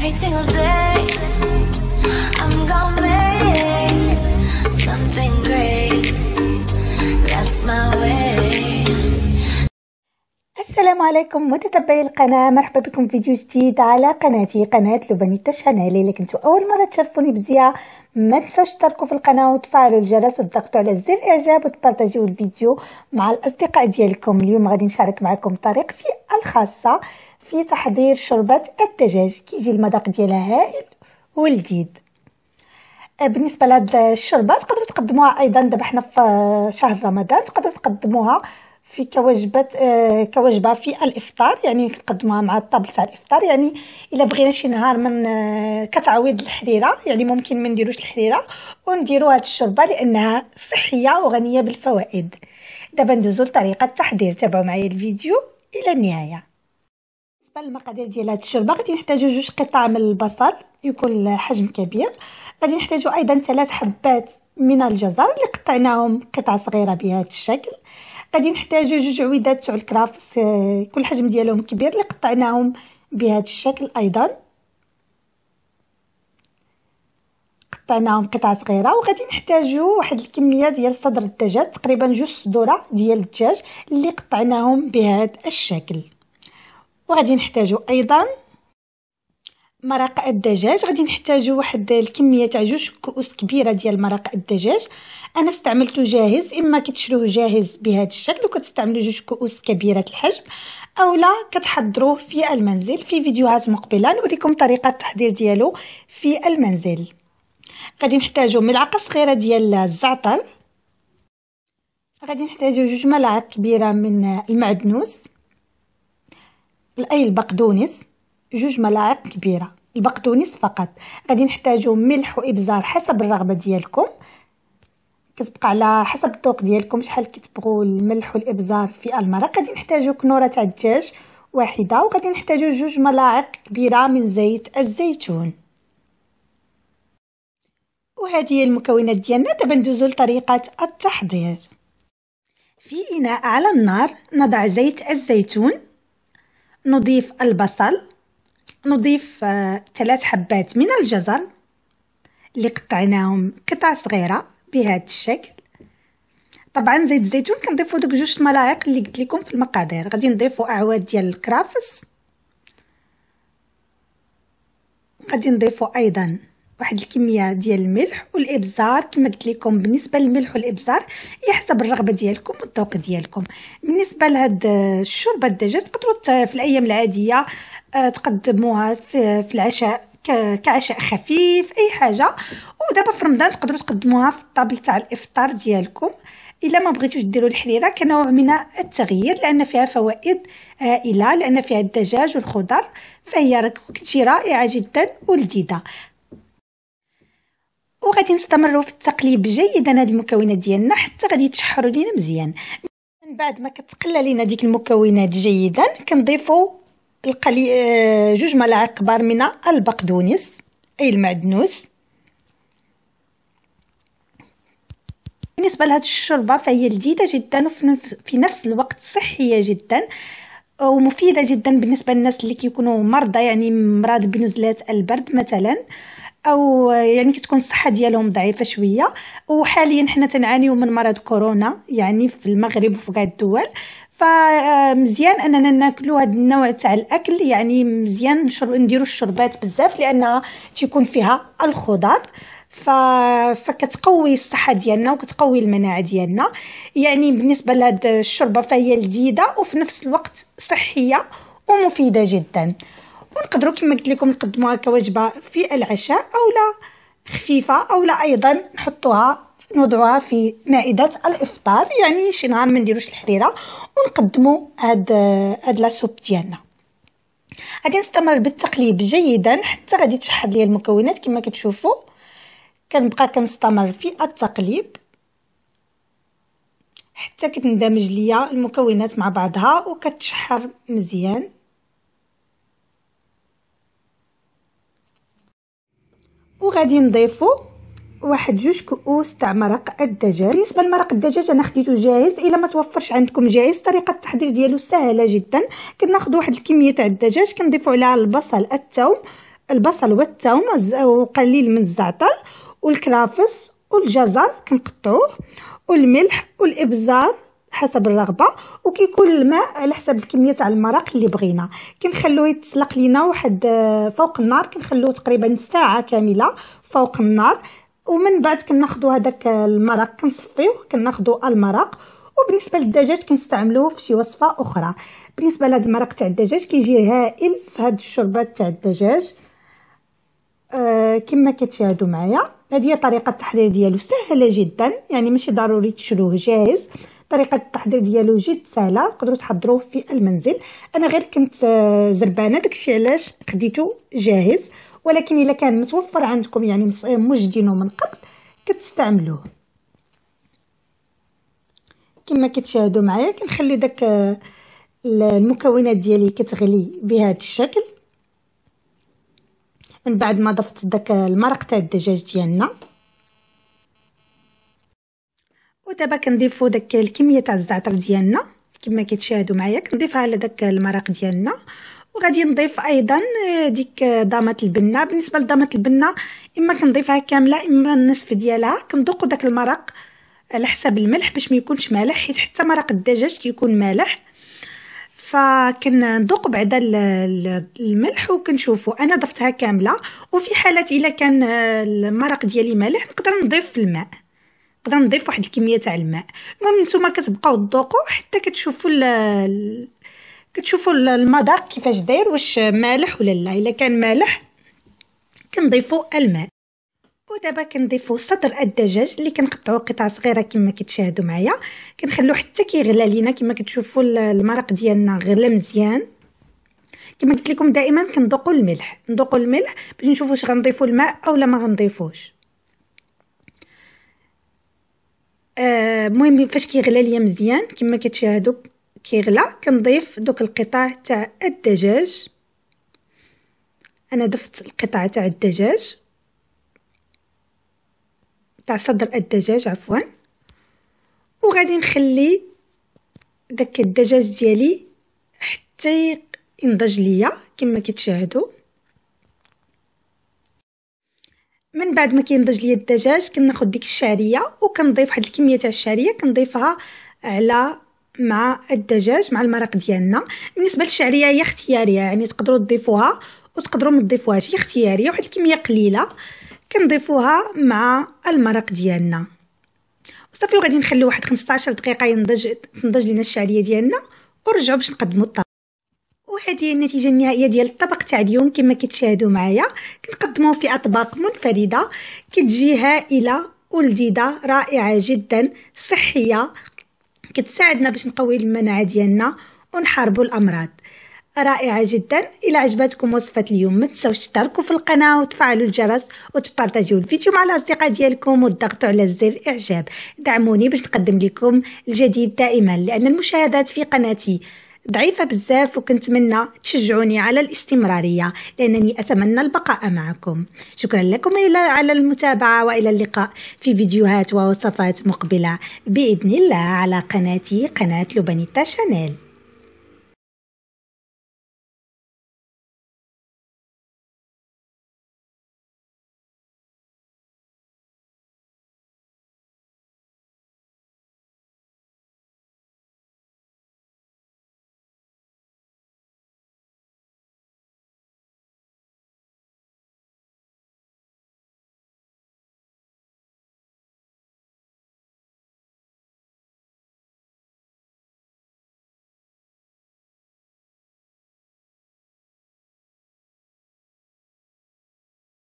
Every single day, I'm gonna make something السلام عليكم متتبعي القناة مرحبا بكم في فيديو جديد على قناتي قناة لبنيتا شانيلي اللي كنتو أول مرة تشرفوني بزيعة ما تنسوش تشتركوا في القناة وتفعلوا الجرس وتضغطوا على زر الإعجاب وتبارتجوا الفيديو مع الأصدقاء ديالكم اليوم غادي نشارك معكم طريقتي الخاصة في تحضير شربة الدجاج كيجي المذاق ديالها هائل ولذيذ أه، بالنسبه لهاد الشربة تقدروا تقدموها ايضا دابا حنا في شهر رمضان تقدروا تقدموها في كوجبة آه كوجبه في الافطار يعني كنقدموها مع الطبل تاع الافطار يعني الا بغينا شي نهار من آه كتعويض الحريره يعني ممكن ما نديروش الحريره ونديروا هاد الشوربه لانها صحيه وغنيه بالفوائد دابا ندوزو لطريقه التحضير تابعوا معايا الفيديو الى النهايه بالنسبه للمقادير ديال هاد الشوربه غادي نحتاجو جوج قطع من البصل يكون حجم كبير غادي نحتاجو ايضا ثلاث حبات من الجزر اللي قطعناهم قطع صغيره بهذا الشكل غادي نحتاجو جوج عويدات تاع الكرافس آه، كل حجم ديالهم كبير اللي قطعناهم بهذا الشكل ايضا قطعناهم قطع صغيره وغادي نحتاجو واحد الكميه ديال صدر الدجاج تقريبا جوج صدوره ديال الدجاج اللي قطعناهم بهذا الشكل وغادي نحتاجو ايضا مرق الدجاج غادي نحتاجو واحد الكميه تاع جوج كؤوس كبيره ديال مرق الدجاج انا استعملته جاهز اما كتشروه جاهز بهذا الشكل وكتستعملوا جوج كؤوس كبيره الحجم اولا كتحضروه في المنزل في فيديوهات مقبله نوريكم طريقه التحضير ديالو في المنزل غادي نحتاجو ملعقه صغيره ديال الزعتر غادي نحتاجو جوج ملاعق كبيره من المعدنوس الاي البقدونس جوج ملاعق كبيره البقدونس فقط غادي نحتاجو ملح وابزار حسب الرغبه ديالكم كتبقى على حسب الذوق ديالكم شحال كتبغوا الملح والابزار في المرق غادي نحتاجو كنوره تاع الدجاج واحده وغادي نحتاجو جوج ملاعق كبيره من زيت الزيتون وهذه هي المكونات ديالنا دابا ندوزو لطريقه التحضير في اناء على النار نضع زيت الزيتون نضيف البصل نضيف آه، ثلاث حبات من الجزر اللي قطعناهم قطع صغيره بهذا الشكل طبعا زيت الزيتون كنضيفو دوك جوج الملاعق اللي قلت لكم في المقادير غادي نضيفو اعواد ديال الكرافس غادي نضيفو ايضا واحد الكميه ديال الملح والابزار كما قلت لكم بالنسبه للملح والابزار هي حسب الرغبه ديالكم والذوق ديالكم بالنسبه لهاد الشوربه الدجاج تقدروا في الايام العاديه آه، تقدموها في العشاء كعشاء خفيف اي حاجه ودابا في رمضان تقدروا تقدموها في الطابل تاع الافطار ديالكم الا ما بغيتوش ديروا الحريره كنوع من التغيير لان فيها فوائد هائله لان فيها الدجاج والخضر فهي كلشي رائعه جدا ولذيذه وغادي نستمروا في التقليب جيدا هذه المكونات ديالنا حتى غادي يتشحروا لينا مزيان من بعد ما كتقلى لينا ديك المكونات جيدا كنضيفوا القلي آه، جوج ملاعق كبار من البقدونس اي المعدنوس بالنسبه لهاد الشوربه فهي لذيذه جدا وفي نفس الوقت صحيه جدا آه، ومفيده جدا بالنسبه للناس اللي كيكونوا مرضى يعني مرض بنزلات البرد مثلا او يعني كتكون الصحه ديالهم ضعيفه شويه وحاليا حنا تنعانيو من مرض كورونا يعني في المغرب وفي كاع الدول فمزيان آه، اننا ناكلوا هذا النوع تاع الاكل يعني مزيان نديروا الشربات بزاف لانها تيكون فيها الخضر ف... فكتقوي الصحه ديالنا وكتقوي المناعه ديالنا يعني بالنسبه لهاد الشوربه فهي لذيذه وفي نفس الوقت صحيه ومفيده جدا ونقدروا كما قلت لكم نقدموها كوجبه في العشاء اولا خفيفه اولا ايضا نحطوها نوضعوها في مائدة الإفطار يعني شي نهار ما نديروش الحريرة ونقدموا هاد هاد سوب ديالنا غادي نستمر بالتقليب جيدا حتى غادي تشحد ليا المكونات كما كتشوفوا كنبقى كنستمر في التقليب حتى كتندمج ليا المكونات مع بعضها وكتشحر مزيان غادي نضيفو واحد جوج كؤوس تاع مرق الدجاج بالنسبه لمرق الدجاج انا خديته جاهز الا ما توفرش عندكم جاهز طريقه التحضير ديالو سهله جدا كناخذ واحد الكميه تاع الدجاج كنضيفو عليها البصل الثوم البصل والثوم وقليل من الزعتر والكرافس والجزر كنقطعوه والملح والابزار حسب الرغبه وكيكون الماء على حسب الكميه تاع المرق اللي بغينا كنخلوه يتسلق لينا واحد آه، فوق النار كنخلوه تقريبا ساعه كامله فوق النار ومن بعد كناخذوا هذاك المرق كنصفيوه كناخذوا المرق وبالنسبه للدجاج كنستعملوه في شي وصفه اخرى بالنسبه لهذا المرق تاع الدجاج كيجي هائل في هاد الشربات تاع الدجاج آه كما كتشاهدوا معايا هذه هي طريقه التحضير ديالو سهله جدا يعني ماشي ضروري تشروه جاهز طريقه التحضير ديالو جد سهله تقدروا تحضروه في المنزل انا غير كنت آه، زربانه داكشي علاش خديته جاهز ولكن الا كان متوفر عندكم يعني آه، مجدينه من قبل كتستعملوه كما كتشاهدوا معايا كنخلي داك آه، المكونات ديالي كتغلي بهذا الشكل من بعد ما ضفت داك المرق تاع الدجاج ديالنا دابا كنضيفو داك الكميه تاع الزعتر ديالنا كما كتشاهدوا معايا كنضيفها على داك المرق ديالنا وغادي نضيف ايضا آه، ديك ضامه البنه بالنسبه لضامه البنه اما كنضيفها كامله اما النصف ديالها كندوقو داك المرق على حساب الملح باش ما يكونش مالح حيت حتى مرق الدجاج كيكون مالح فكنذوق بعدا الملح وكنشوفو انا ضفتها كامله وفي حاله الا كان آه، المرق ديالي مالح نقدر نضيف الماء نقدر نضيف واحد الكميه تاع الماء المهم نتوما كتبقاو تذوقوا حتى كتشوفوا ال كتشوفوا المذاق كيفاش داير واش مالح ولا لا الا كان مالح كنضيفوا الماء ودابا كنضيفوا سطر الدجاج اللي كنقطعوا قطع صغيره كما كتشاهدوا معايا كنخلوه حتى كيغلى لينا كما كتشوفوا المرق ديالنا غلا مزيان كما قلت لكم دائما كنذوقوا الملح نذوقوا الملح باش نشوفوا واش غنضيفوا الماء اولا ما غنضيفوش آه، المهم فاش كيغلى ليا مزيان كما كتشاهدوا كيغلى كنضيف دوك القطع تاع الدجاج انا ضفت القطع تاع الدجاج تاع صدر الدجاج عفوا وغادي نخلي داك الدجاج ديالي حتى ينضج ليا كما كتشاهدوا من بعد ما كينضج ليا الدجاج كناخذ ديك الشعريه وكنضيف واحد الكميه تاع الشعريه كنضيفها على مع الدجاج مع المرق ديالنا بالنسبه للشعريه هي اختياريه يعني تقدروا تضيفوها وتقدروا ما تضيفوهاش هي اختياريه واحد الكميه قليله كنضيفوها مع المرق ديالنا وصافي وغادي نخليو واحد 15 دقيقه ينضج تنضج لينا الشعريه ديالنا ورجعوا باش نقدموا الطبق وهذه هي النتيجه النهائيه ديال الطبق تاع اليوم كما كتشاهدوا معايا كنقدموه في اطباق منفرده كتجي هائله ولذيذه رائعه جدا صحيه كتساعدنا باش نقوي المناعه ديالنا ونحاربوا الامراض رائعه جدا الى عجبتكم وصفه اليوم ما تنساوش تشتركوا في القناه وتفعلوا الجرس وتبارطاجيو الفيديو مع الاصدقاء ديالكم وتضغطوا على زر اعجاب دعموني باش نقدم لكم الجديد دائما لان المشاهدات في قناتي ضعيفة بزاف وكنتمنى تشجعوني على الاستمرارية لأنني أتمنى البقاء معكم شكرا لكم على المتابعة وإلى اللقاء في فيديوهات ووصفات مقبلة بإذن الله على قناتي قناة لبنيتا شانيل